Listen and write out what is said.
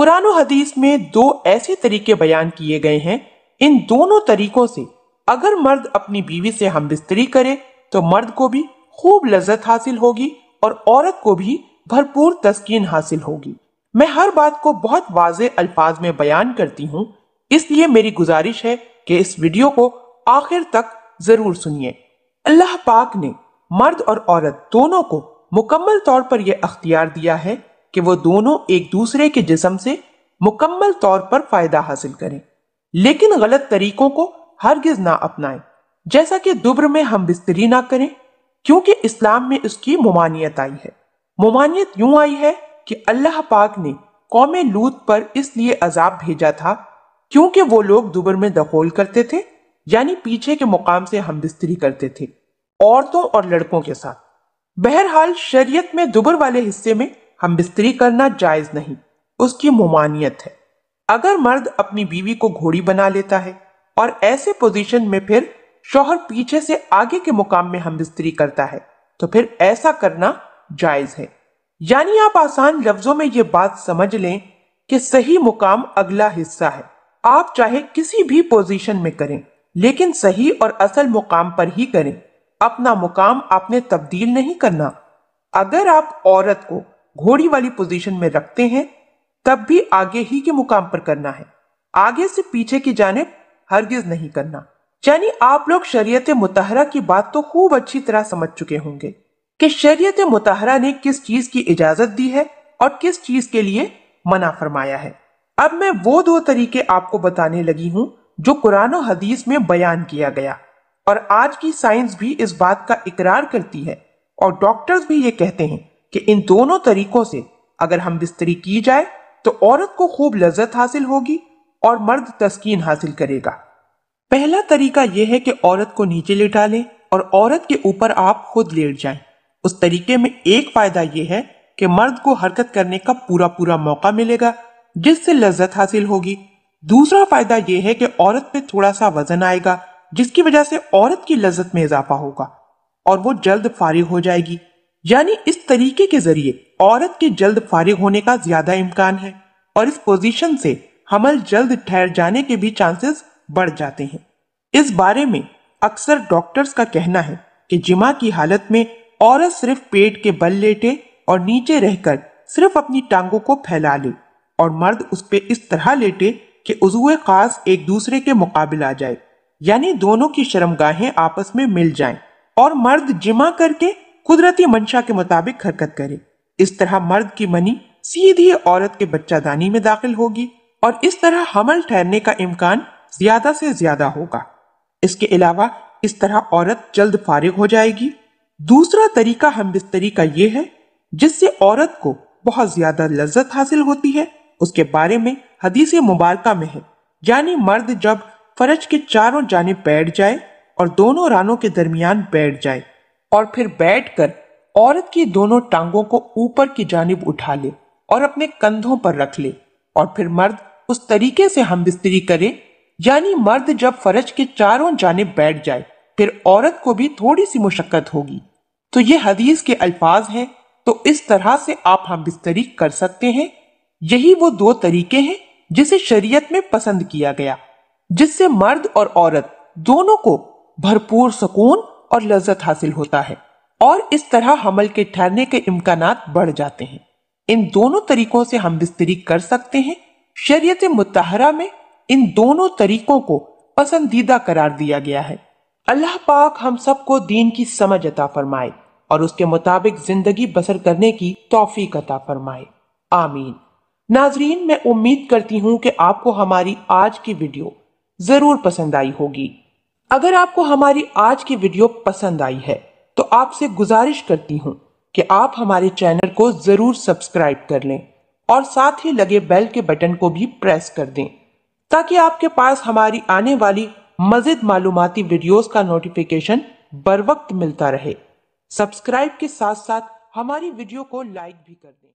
कुरान हदीस में दो ऐसे तरीके बयान किए गए हैं इन दोनों तरीकों से अगर मर्द अपनी बीवी से हम बिस्तरी करे तो मर्द को भी खूब लज्जत हासिल होगी और औरत को भी भरपूर तस्कीन हासिल होगी मैं हर बात को बहुत वाज अल्फाज में बयान करती हूँ इसलिए मेरी गुजारिश है कि इस वीडियो को आखिर तक जरूर सुनिए अल्लाह पाक ने मर्द और औरत दोनों को मुकम्मल तौर पर यह अख्तियार दिया है कि वो दोनों एक दूसरे के जिसम से मुकम्मल तौर पर फायदा हासिल करें लेकिन गलत तरीकों को हरगिज ना अपनाएं जैसा कि दुब्र में हम बिस्तरी ना करें क्योंकि इस्लाम में उसकी मुमानियत आई है मुमानियत यूं आई है कि अल्लाह पाक ने कौम लूत पर इसलिए अजाब भेजा था क्योंकि वो लोग दुबर में दखोल करते थे यानी पीछे के मुकाम से हम बिस्तरी करते थे औरतों और लड़कों के साथ बहरहाल शरीयत में दुबर वाले हिस्से में हम बिस्तरी करना जायज़ नहीं उसकी मुमानियत है अगर मर्द अपनी बीवी को घोड़ी बना लेता है और ऐसे पोजीशन में फिर शोहर पीछे से आगे के मुकाम में हम बिस्तरी करता है तो फिर ऐसा करना जायज़ है यानी आप आसान लफ्जों में ये बात समझ लें कि सही मुकाम अगला हिस्सा है आप चाहे किसी भी पोजीशन में करें लेकिन सही और असल मुकाम पर ही करें अपना मुकाम आपने तब्दील नहीं करना अगर आप औरत को घोड़ी वाली पोजीशन में रखते हैं तब भी आगे ही के मुकाम पर करना है आगे से पीछे की जानब हरगिज नहीं करना यानी आप लोग शरीयत मुतहरा की बात तो खूब अच्छी तरह समझ चुके होंगे कि शरीयत मुतहरा ने किस चीज की इजाजत दी है और किस चीज के लिए मना फरमाया है अब मैं वो दो तरीके आपको बताने लगी हूँ जो कुरान और हदीस में बयान किया गया और आज की साइंस भी इस बात का इकरार करती है और डॉक्टर्स भी ये कहते हैं कि इन दोनों तरीकों से अगर हम बिस्तरी की जाए तो औरत को खूब लज्जत हासिल होगी और मर्द तस्कीन हासिल करेगा पहला तरीका यह है कि औरत को नीचे लिटा लें और औरत के ऊपर आप खुद लेट जाएं। उस तरीके में एक फायदा यह है कि मर्द को हरकत करने का पूरा पूरा मौका मिलेगा जिससे लज्जत हासिल होगी दूसरा फायदा यह है कि औरत पे थोड़ा सा वजन आएगा जिसकी वजह से औरत की लज्जत में इजाफा होगा और वो जल्द फारिग हो जाएगी यानी इस तरीके के जरिए औरत के जल्द फारिग होने का ज्यादा इम्कान है और इस पोजीशन से हमल जल्द ठहर जाने के भी चांसेस बढ़ जाते हैं इस बारे में अक्सर डॉक्टर्स का कहना है कि जिमा की हालत में औरत सिर्फ पेट के बल लेटे और नीचे रहकर सिर्फ अपनी टांगों को फैला ले और मर्द उस पर इस तरह लेटे कि उजुए खास एक दूसरे के मुकाबले आ जाए यानी दोनों की शर्मगाहें आपस में मिल जाएं और मर्द जिमा करके कुदरती मंशा के मुताबिक हरकत करे इस तरह मर्द की मनी सीधी औरत के बच्चादानी में दाखिल होगी और इस तरह हमल ठहरने का इम्कान ज्यादा से ज्यादा होगा इसके अलावा इस तरह औरत जल्द फारिग हो जाएगी दूसरा तरीका हम बिस्तरी का यह है जिससे औरत को बहुत ज्यादा लज्जत हासिल होती है उसके बारे में हदीस मुबारक में है यानी मर्द जब फर्ज के चारों जाने बैठ जाए और दोनों रानों के दरमियान बैठ जाए और फिर बैठकर औरत की दोनों टांगों को ऊपर की जानब उठा ले और अपने कंधों पर रख ले और फिर मर्द उस तरीके से हम बिस्तरी करे यानी मर्द जब फरज के चारों जानब बैठ जाए फिर औरत को भी थोड़ी सी मुशक्कत होगी तो ये हदीस के अल्फाज हैं तो इस तरह से आप हम बिस्तरी कर सकते हैं यही वो दो तरीके हैं जिसे शरीयत में पसंद किया गया जिससे मर्द और औरत दोनों को भरपूर सुकून और लज्जत हासिल होता है और इस तरह हमल के ठहरने के इम्कान बढ़ जाते हैं इन दोनों तरीकों से हम बिस्तरी कर सकते हैं शरीय मुतहरा में इन दोनों तरीकों को पसंदीदा करार दिया गया है अल्लाह पाक हम सबको दीन की समझ अता फरमाए और उसके मुताबिक जिंदगी बसर करने की तोफीक अता फरमाए आमीन नाजरीन मैं उम्मीद करती हूँ कि आपको हमारी आज की वीडियो ज़रूर पसंद आई होगी अगर आपको हमारी आज की वीडियो पसंद आई है तो आपसे गुजारिश करती हूँ कि आप हमारे चैनल को ज़रूर सब्सक्राइब कर लें और साथ ही लगे बेल के बटन को भी प्रेस कर दें ताकि आपके पास हमारी आने वाली मजेद मालूमती वीडियोस का नोटिफिकेशन बर वक्त मिलता रहे सब्सक्राइब के साथ साथ हमारी वीडियो को लाइक भी कर दें